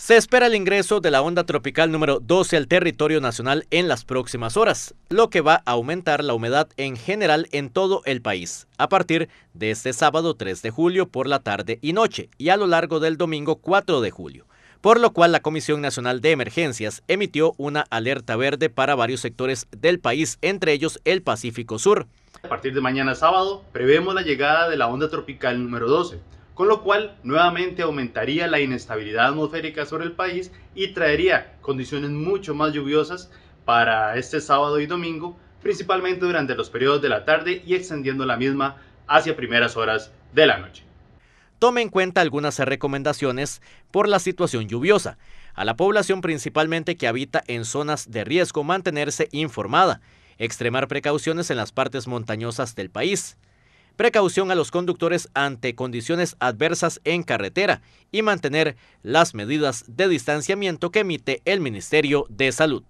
Se espera el ingreso de la onda tropical número 12 al territorio nacional en las próximas horas, lo que va a aumentar la humedad en general en todo el país, a partir de este sábado 3 de julio por la tarde y noche y a lo largo del domingo 4 de julio, por lo cual la Comisión Nacional de Emergencias emitió una alerta verde para varios sectores del país, entre ellos el Pacífico Sur. A partir de mañana sábado, prevemos la llegada de la onda tropical número 12 con lo cual nuevamente aumentaría la inestabilidad atmosférica sobre el país y traería condiciones mucho más lluviosas para este sábado y domingo, principalmente durante los periodos de la tarde y extendiendo la misma hacia primeras horas de la noche. Tome en cuenta algunas recomendaciones por la situación lluviosa. A la población principalmente que habita en zonas de riesgo mantenerse informada, extremar precauciones en las partes montañosas del país, precaución a los conductores ante condiciones adversas en carretera y mantener las medidas de distanciamiento que emite el Ministerio de Salud.